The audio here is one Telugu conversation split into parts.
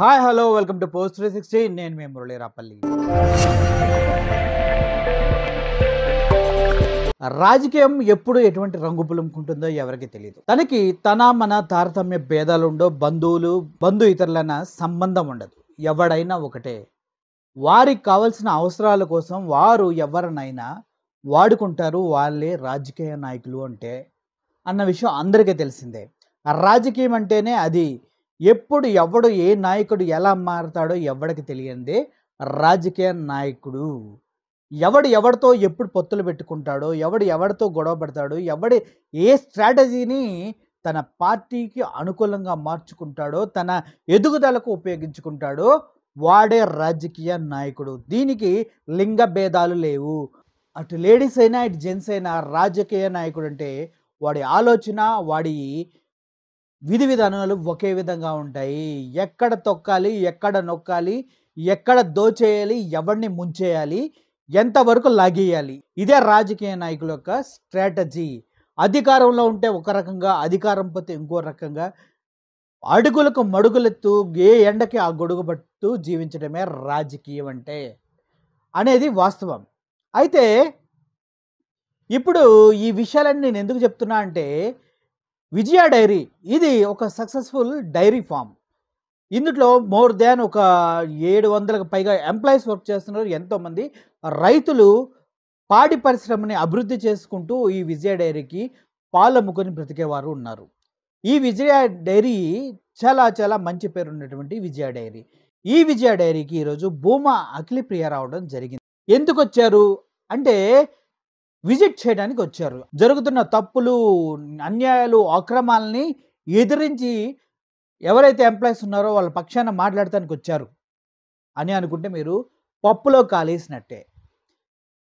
Hi hello welcome to post three sixty నేను మీ మురళీ రాపల్లి రాజకీయం ఎప్పుడు ఎటువంటి రంగు పులుముకుంటుందో ఎవరికి తెలియదు తనకి తన మన తారతమ్య భేదాలుండో బంధువులు బంధు ఇతరులైన సంబంధం ఉండదు ఎవడైనా ఒకటే వారికి కావలసిన అవసరాల కోసం వారు ఎవరినైనా వాడుకుంటారు వాళ్ళే రాజకీయ నాయకులు అంటే అన్న విషయం అందరికీ తెలిసిందే రాజకీయం అంటేనే అది ఎప్పుడు ఎవడు ఏ నాయకుడు ఎలా మారుతాడో ఎవడికి తెలియంది రాజకీయ నాయకుడు ఎవడు ఎవడితో ఎప్పుడు పొత్తులు పెట్టుకుంటాడో ఎవడు ఎవడితో గొడవ పడతాడో ఎవడి ఏ స్ట్రాటజీని తన పార్టీకి అనుకూలంగా మార్చుకుంటాడో తన ఎదుగుదలకు ఉపయోగించుకుంటాడో వాడే రాజకీయ నాయకుడు దీనికి లింగ భేదాలు లేవు అటు లేడీస్ అయినా ఇటు జెంట్స్ అయినా రాజకీయ నాయకుడు అంటే వాడి ఆలోచన వాడి విధి విధానాలు ఒకే విధంగా ఉంటాయి ఎక్కడ తొక్కాలి ఎక్కడ నొక్కాలి ఎక్కడ దోచేయాలి ఎవరిని ముంచేయాలి ఎంతవరకు లాగేయాలి ఇదే రాజకీయ నాయకుల యొక్క స్ట్రాటజీ అధికారంలో ఉంటే ఒక రకంగా అధికారం పోతే ఇంకో రకంగా అడుగులకు మడుగులెత్తు ఏ ఎండకి ఆ గొడుగు పట్టు జీవించడమే రాజకీయం అంటే అనేది వాస్తవం అయితే ఇప్పుడు ఈ విషయాలన్నీ నేను ఎందుకు చెప్తున్నా అంటే విజయ డైరీ ఇది ఒక సక్సెస్ఫుల్ డైరీ ఫామ్ ఇందులో మోర్ దాన్ ఒక ఏడు వందలకు పైగా ఎంప్లాయీస్ వర్క్ చేస్తున్నారు ఎంతోమంది రైతులు పాడి పరిశ్రమని అభివృద్ధి చేసుకుంటూ ఈ విజయ డైరీకి పాలు అమ్ముకొని బ్రతికేవారు ఉన్నారు ఈ విజయ డైరీ చాలా చాలా మంచి పేరు ఉన్నటువంటి విజయ డైరీ ఈ విజయ డైరీకి ఈరోజు భూమా అఖిలప్రియ రావడం జరిగింది ఎందుకు వచ్చారు అంటే విజిట్ చేయడానికి వచ్చారు జరుగుతున్న తప్పులు అన్యాయాలు అక్రమాలని ఎదిరించి ఎవరైతే ఎంప్లాయీస్ ఉన్నారో వాళ్ళ పక్షాన మాట్లాడటానికి వచ్చారు అని అనుకుంటే మీరు పప్పులో కాలేసినట్టే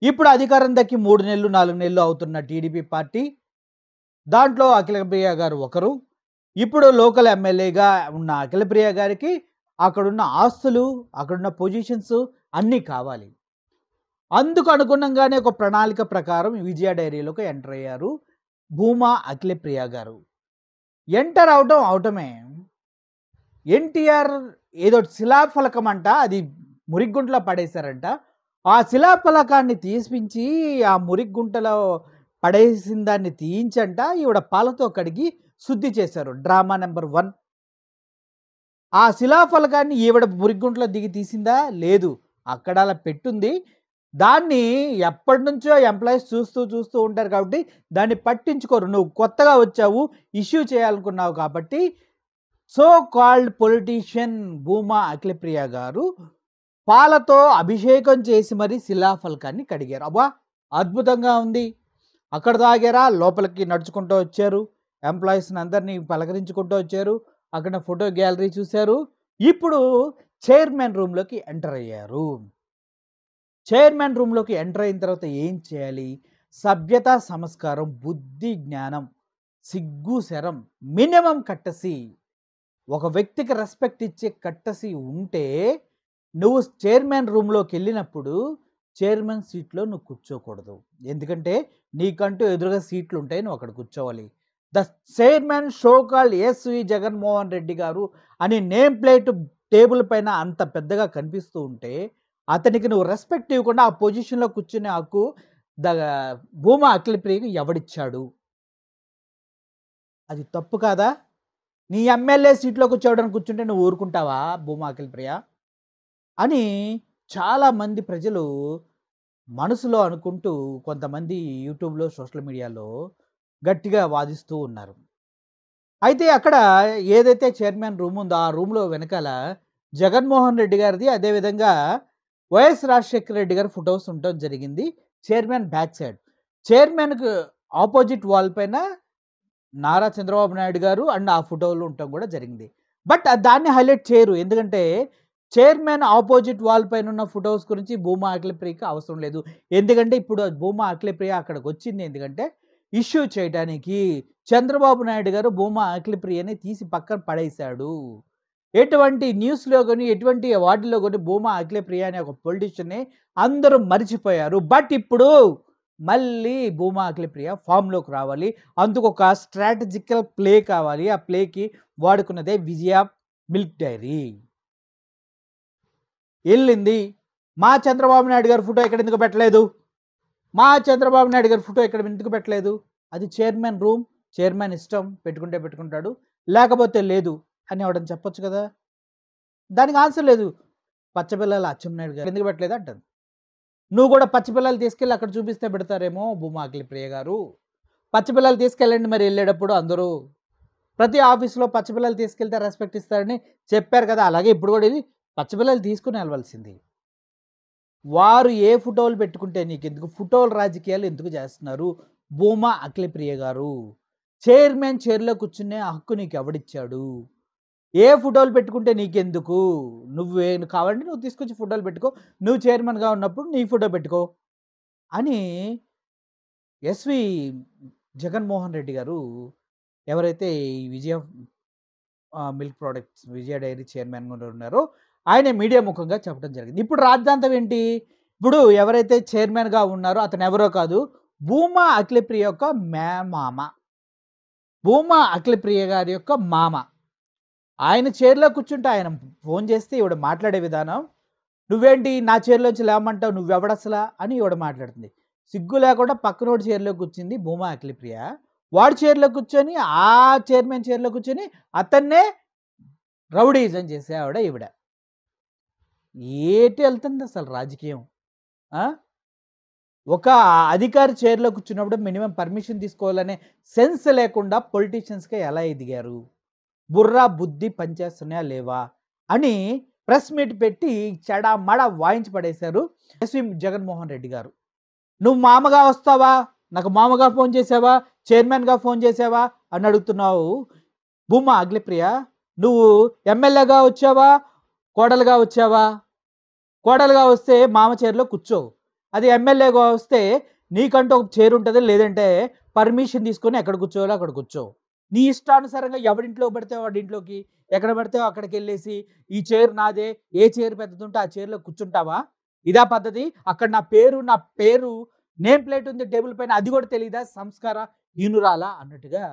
ఇప్పుడు అధికారం దక్కి మూడు నెలలు నాలుగు నెలలు అవుతున్న టీడీపీ పార్టీ దాంట్లో అఖిలప్రియ గారు ఒకరు ఇప్పుడు లోకల్ ఎమ్మెల్యేగా ఉన్న అఖిలప్రియ గారికి అక్కడున్న ఆస్తులు అక్కడున్న పొజిషన్స్ అన్నీ కావాలి అందుకు అనుగుణంగానే ఒక ప్రణాళిక ప్రకారం విజయ డైరీలోకి ఎంటర్ అయ్యారు భూమా అఖిలప్రియ గారు ఎంటర్ అవటం అవటమే ఎన్టీఆర్ ఏదో శిలాఫలకం అంట అది మురిగ్గుంటలో పడేశారంట ఆ శిలాఫలకాన్ని తీసిపించి ఆ మురిగ్గుంటలో పడేసిన దాన్ని తీయించంట ఈవిడ పాలతో కడిగి శుద్ధి చేశారు డ్రామా నెంబర్ వన్ ఆ శిలాఫలకాన్ని ఈవిడ మురిగ్గుంటలో దిగి తీసిందా లేదు అక్కడ అలా పెట్టుంది దాన్ని ఎప్పటి నుంచో ఎంప్లాయీస్ చూస్తూ చూస్తూ ఉంటారు కాబట్టి దాన్ని పట్టించుకోరు నువ్వు కొత్తగా వచ్చావు ఇష్యూ చేయాలనుకున్నావు కాబట్టి so called politician Bhuma Akhilapriya garu పాలతో అభిషేకం చేసి మరి శిలాఫలకాన్ని కడిగారు అబ్బా అద్భుతంగా ఉంది అక్కడ తాగారా లోపలికి నడుచుకుంటూ వచ్చారు ఎంప్లాయీస్ని అందరినీ పలకరించుకుంటూ వచ్చారు అక్కడ ఫోటో గ్యాలరీ చూశారు ఇప్పుడు చైర్మన్ రూమ్లోకి ఎంటర్ అయ్యారు చైర్మన్ రూమ్లోకి ఎంటర్ అయిన తర్వాత ఏం చేయాలి సభ్యత సంస్కారం బుద్ధి జ్ఞానం సిగ్గు శరం మినిమం కట్టసి ఒక వ్యక్తికి రెస్పెక్ట్ ఇచ్చే కట్టసి ఉంటే నువ్వు చైర్మన్ రూమ్లోకి వెళ్ళినప్పుడు చైర్మన్ సీట్లో నువ్వు కూర్చోకూడదు ఎందుకంటే నీకంటూ ఎదురుగా సీట్లు ఉంటాయి నువ్వు అక్కడ కూర్చోవాలి ద చైర్మన్ షోకాల్ ఎస్వి జగన్మోహన్ రెడ్డి గారు అని నేమ్ ప్లేట్ టేబుల్ పైన అంత పెద్దగా కనిపిస్తూ ఉంటే అతనికి నువ్వు రెస్పెక్ట్ ఇవ్వకుండా ఆ పొజిషన్లో కూర్చునే హక్కు ద భూమా అఖిలప్రియకి ఎవడిచ్చాడు అది తప్పు కాదా నీ ఎమ్మెల్యే సీట్లో కూర్చోవడానికి కూర్చుంటే నువ్వు ఊరుకుంటావా భూమా అఖిలప్రియ అని చాలామంది ప్రజలు మనసులో అనుకుంటూ కొంతమంది యూట్యూబ్లో సోషల్ మీడియాలో గట్టిగా వాదిస్తూ ఉన్నారు అయితే అక్కడ ఏదైతే చైర్మన్ రూమ్ ఉందో ఆ రూమ్లో వెనకాల జగన్మోహన్ రెడ్డి గారిది అదేవిధంగా వైఎస్ రాజశేఖర రెడ్డి గారి ఫొటోస్ ఉండటం జరిగింది చైర్మన్ బ్యాక్ సైడ్ చైర్మన్కు ఆపోజిట్ వాల్ పైన నారా చంద్రబాబు నాయుడు గారు అండ్ ఆ ఫోటోలు ఉండటం కూడా జరిగింది బట్ దాన్ని హైలైట్ చేయరు ఎందుకంటే చైర్మన్ ఆపోజిట్ వాల్ పైన ఉన్న ఫొటోస్ గురించి భూమా అఖిలప్రియకి అవసరం లేదు ఎందుకంటే ఇప్పుడు భూమా అఖిలప్రియ అక్కడికి వచ్చింది ఎందుకంటే ఇష్యూ చేయడానికి చంద్రబాబు నాయుడు గారు భూమా అఖిలప్రియని తీసి పక్కన పడేశాడు ఎటువంటి న్యూస్లో కానీ ఎటువంటి వార్డులో కానీ భూమా అఖిలప్రియ అనే ఒక పొలిటీషియన్ని అందరూ మర్చిపోయారు బట్ ఇప్పుడు మళ్ళీ భూమా అఖిలప్రియ ఫామ్లోకి రావాలి అందుకు ఒక స్ట్రాటజికల్ ప్లే కావాలి ఆ ప్లేకి వాడుకున్నదే విజయ మిల్క్ డైరీ వెళ్ళింది మా చంద్రబాబు నాయుడు గారి ఫోటో ఎక్కడ ఎందుకు పెట్టలేదు మా చంద్రబాబు నాయుడు గారి ఫోటో ఇక్కడ ఎందుకు పెట్టలేదు అది చైర్మన్ రూమ్ చైర్మన్ ఇష్టం పెట్టుకుంటే పెట్టుకుంటాడు లేకపోతే లేదు అని ఆవిడని చెప్పొచ్చు కదా దానికి ఆన్సర్ లేదు పచ్చపిల్లలు అచ్చెన్నాయుడు గారు ఎందుకు పెట్టలేదు అంటుంది నువ్వు కూడా పచ్చిపిల్లలు తీసుకెళ్ళి అక్కడ చూపిస్తే పెడతారేమో భూమాకిలి ప్రియ గారు పచ్చిపిల్లలు తీసుకెళ్ళండి మరి వెళ్ళేటప్పుడు అందరూ ప్రతి ఆఫీస్లో పచ్చిపిల్లలు తీసుకెళ్తే రెస్పెక్ట్ ఇస్తారని చెప్పారు కదా అలాగే ఇప్పుడు కూడా ఇది పచ్చిపిల్లలు తీసుకుని వెళ్ళవలసింది వారు ఏ ఫోటోలు పెట్టుకుంటే నీకు ఎందుకు ఫోటోలు రాజకీయాలు ఎందుకు చేస్తున్నారు భూమా అఖిలప్రియ గారు చైర్మన్ చైర్లో కూర్చునే హక్కు నీకు ఎవడిచ్చాడు ఏ ఫోటోలు పెట్టుకుంటే నీకెందుకు నువ్వే కావాలంటే నువ్వు తీసుకొచ్చి ఫోటోలు పెట్టుకో నువ్వు చైర్మన్గా ఉన్నప్పుడు నీ ఫోటో పెట్టుకో అని ఎస్వి జగన్మోహన్ రెడ్డి గారు ఎవరైతే ఈ Vijaya milk products Vijaya dairy చైర్మన్గా ఉన్నారో ఆయన మీడియా ముఖంగా చెప్పడం జరిగింది ఇప్పుడు రాజ్యాంతం ఏంటి ఇప్పుడు ఎవరైతే చైర్మన్గా ఉన్నారో అతను ఎవరో కాదు భూమా అఖిలప్రియ యొక్క మే మామ భూమా అఖిలప్రియ గారి యొక్క మామ ఆయన చైర్లో కూర్చుంటే ఆయన ఫోన్ చేస్తే ఈవిడ మాట్లాడే విధానం నువ్వేంటి నా చైర్లోంచి లేమంటావు నువ్వెవడసలా అని ఇవిడ మాట్లాడుతుంది సిగ్గు లేకుండా పక్కనోడి చైర్లో కూర్చుంది భూమా అఖిలప్రియ వాడి చైర్లో కూర్చొని ఆ చైర్మన్ చైర్లో కూర్చొని అతన్నే రౌడీజం చేసే ఆవిడ ఈవిడ ఏటి వెళ్తుంది అసలు రాజకీయం ఒక అధికారి చైర్లో కూర్చున్నప్పుడు మినిమం పర్మిషన్ తీసుకోవాలనే సెన్స్ లేకుండా పొలిటీషియన్స్గా ఎలా ఎదిగారు బుర్రా బుద్ధి పనిచేస్తున్నాయా లేవా అని ప్రెస్ మీట్ పెట్టి మడ వాయించి పడేశారు ఎస్వి జగన్మోహన్ రెడ్డి గారు నువ్వు మామగా వస్తావా నాకు మామగా ఫోన్ చేసావా చైర్మన్గా ఫోన్ చేసావా అని అడుగుతున్నావు భూమా అగ్లిప్రియ నువ్వు ఎమ్మెల్యేగా వచ్చావా కోడలుగా వచ్చావా కోడలుగా వస్తే మామ చైర్లో కూర్చోవు అది ఎమ్మెల్యేగా వస్తే నీకంటూ ఒక చైర్ ఉంటుంది లేదంటే పర్మిషన్ తీసుకొని ఎక్కడ కూర్చోవాలో అక్కడ కూర్చోవు నీ ఇష్టానుసారంగా ఎవడింట్లో పడితే వాడింట్లోకి ఎక్కడ పడితే అక్కడికి వెళ్ళేసి ఈ చైర్ నాదే ఏ చైర్ పెద్దదుంటే ఆ చైర్లో కూర్చుంటావా ఇదా పద్ధతి అక్కడ నా పేరు నా పేరు నేమ్ ప్లేట్ ఉంది టేబుల్ పైన అది కూడా తెలియదా సంస్కార హీనురాలా అన్నట్టుగా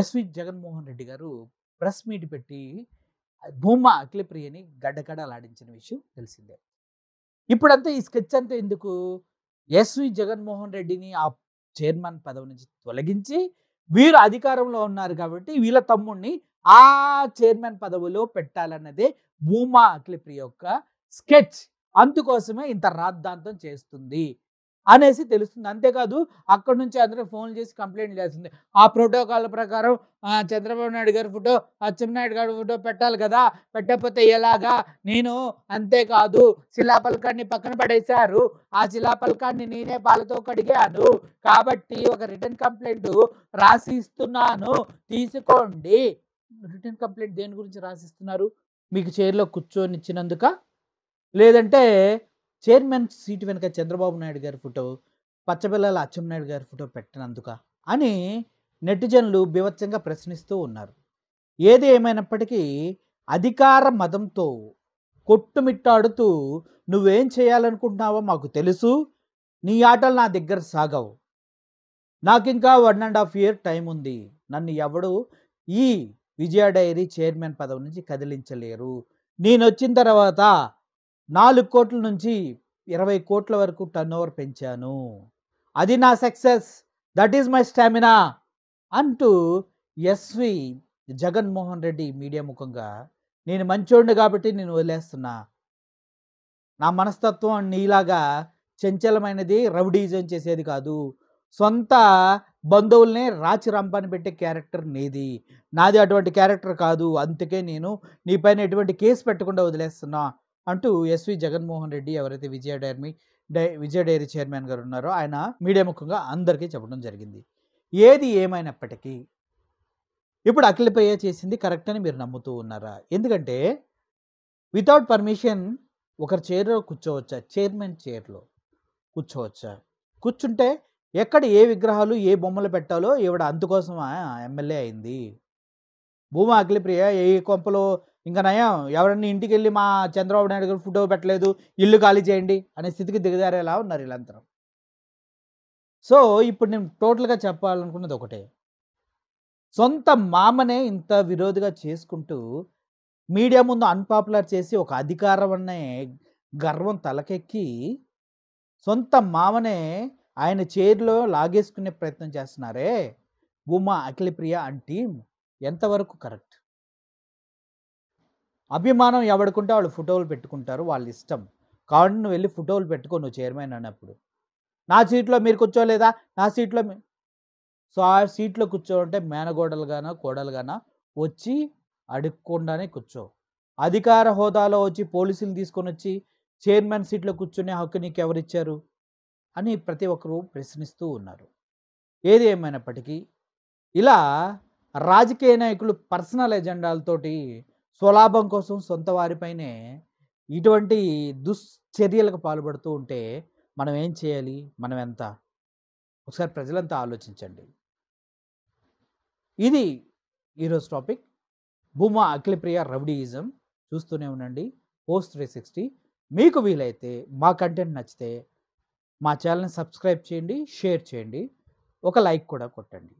ఎస్వి జగన్మోహన్ రెడ్డి గారు ప్రెస్ మీట్ పెట్టి భూమా అఖిలప్రియని గడ్డగడలాడించిన విషయం తెలిసిందే ఇప్పుడంతా ఈ స్కెచ్ అంతా ఎందుకు ఎస్వి జగన్మోహన్ రెడ్డిని ఆ చైర్మన్ పదవి నుంచి తొలగించి వీరు అధికారంలో ఉన్నారు కాబట్టి వీళ్ళ తమ్ముడిని ఆ చైర్మన్ పదవిలో పెట్టాలన్నదే భూమా అఖిలప్రియ యొక్క స్కెచ్ అందుకోసమే ఇంత రాద్ధాంతం చేస్తుంది అనేసి తెలుస్తుంది అంతేకాదు అక్కడి నుంచి అందరూ ఫోన్ చేసి కంప్లైంట్ చేస్తుంది ఆ ప్రోటోకాల్ ప్రకారం చంద్రబాబు నాయుడు గారి ఫోటో అచ్చెన్నాయుడు గారి ఫోటో పెట్టాలి కదా పెట్టకపోతే ఎలాగా నేను అంతేకాదు శిలాపలకాన్ని పక్కన పడేశారు ఆ శిలాపలకాన్ని నేనే పాలతో కడిగాను కాబట్టి ఒక రిటర్న్ కంప్లైంట్ రాసి ఇస్తున్నాను తీసుకోండి రిటర్న్ కంప్లైంట్ దేని గురించి రాసిస్తున్నారు మీకు చైర్లో కూర్చొని ఇచ్చినందుక లేదంటే చైర్మన్ సీటు వెనుక చంద్రబాబు నాయుడు గారి ఫోటో పచ్చబిల్లల అచ్చెన్నాయుడు గారి ఫోటో పెట్టినందుక అని నెటిజన్లు బీభత్సంగా ప్రశ్నిస్తూ ఉన్నారు ఏది ఏమైనప్పటికీ అధికార మతంతో కొట్టుమిట్టాడుతూ నువ్వేం చేయాలనుకుంటున్నావో మాకు తెలుసు నీ ఆటలు నా దగ్గర సాగవు నాకింకా one and half year time ఉంది నన్ను ఎవడు ఈ విజయ డైరీ చైర్మన్ పదవి నుంచి కదిలించలేరు నేను వచ్చిన తర్వాత నాలుగు కోట్ల నుంచి ఇరవై కోట్ల వరకు టర్న్ ఓవర్ పెంచాను అది నా success that is my stamina అంటూ ఎస్వి జగన్మోహన్ రెడ్డి మీడియా ముఖంగా నేను మంచోడిని కాబట్టి నేను వదిలేస్తున్నా నా మనస్తత్వం నీలాగా చంచలమైనది రౌడీజం చేసేది కాదు సొంత బంధువుల్ని రాచి రంపాన్ని పెట్టే క్యారెక్టర్ నీది నాది అటువంటి క్యారెక్టర్ కాదు అందుకే నేను నీపైన ఎటువంటి కేసు పెట్టకుండా వదిలేస్తున్నా అంటూ ఎస్వి జగన్మోహన్ రెడ్డి ఎవరైతే విజయ డైర్మీ డై విజయ డైరీ చైర్మన్ గారు ఉన్నారో ఆయన మీడియా ముఖంగా అందరికీ చెప్పడం జరిగింది ఏది ఏమైనప్పటికీ ఇప్పుడు అఖిలపయ్య చేసింది కరెక్ట్ అని మీరు నమ్ముతూ ఉన్నారా ఎందుకంటే వితౌట్ పర్మిషన్ ఒకరి చైర్లో కూర్చోవచ్చా చైర్మన్ చైర్లో కూర్చోవచ్చా కూర్చుంటే ఎక్కడ ఏ విగ్రహాలు ఏ బొమ్మలు పెట్టాలో ఈవిడ అందుకోసం ఎమ్మెల్యే అయింది భూమా అఖిలప్రియ ఏ కొంపలో ఇంకా నయం ఎవరన్నా ఇంటికి వెళ్ళి మా చంద్రబాబు నాయుడు గారు ఫోటో పెట్టలేదు ఇల్లు ఖాళీ చేయండి అనే స్థితికి దిగజారేలా ఉన్నారు వీళ్ళంతరం సో ఇప్పుడు నేను టోటల్గా చెప్పాలనుకున్నది ఒకటే సొంత మామనే ఇంత విరోధిగా చేసుకుంటూ మీడియా ముందు అన్పాపులర్ చేసి ఒక అధికారం అనే గర్వం తలకెక్కి సొంత మామనే ఆయన చైర్లో లాగేసుకునే ప్రయత్నం చేస్తున్నారే ఉమా అఖిలప్రియ టీం ఎంతవరకు కరెక్ట్ అభిమానం ఎవడుకుంటే వాళ్ళు ఫోటోలు పెట్టుకుంటారు వాళ్ళ ఇష్టం కాబట్టి నువ్వు వెళ్ళి ఫోటోలు పెట్టుకో నువ్వు చైర్మన్ అన్నప్పుడు నా సీట్లో మీరు కూర్చోలేదా నా సీట్లో సో ఆ సీట్లో కూర్చోంటే మేనగోడలుగానో కాన వచ్చి అడుక్కుండానే కూర్చో అధికార హోదాలో వచ్చి పోలీసులు తీసుకొని వచ్చి చైర్మన్ సీట్లో కూర్చునే హక్కు నీకు ఎవరిచ్చారు అని ప్రతి ఒక్కరూ ప్రశ్నిస్తూ ఉన్నారు ఏది ఏమైనప్పటికీ ఇలా రాజకీయ నాయకులు పర్సనల్ ఎజెండాలతోటి స్వలాభం కోసం సొంత వారిపైనే ఇటువంటి దుశ్చర్యలకు పాల్పడుతూ ఉంటే మనం ఏం చేయాలి మనం ఎంత ఒకసారి ప్రజలంతా ఆలోచించండి ఇది ఈరోజు టాపిక్ భూమా అఖిలప్రియ రౌడీయిజం చూస్తూనే ఉండండి పోస్ట్ త్రీ సిక్స్టీ మీకు వీలైతే మా కంటెంట్ నచ్చితే మా ఛానల్ని సబ్స్క్రైబ్ చేయండి షేర్ చేయండి ఒక లైక్ కూడా కొట్టండి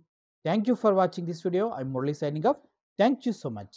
thank you for watching this video I Murali signing up Thank you so much.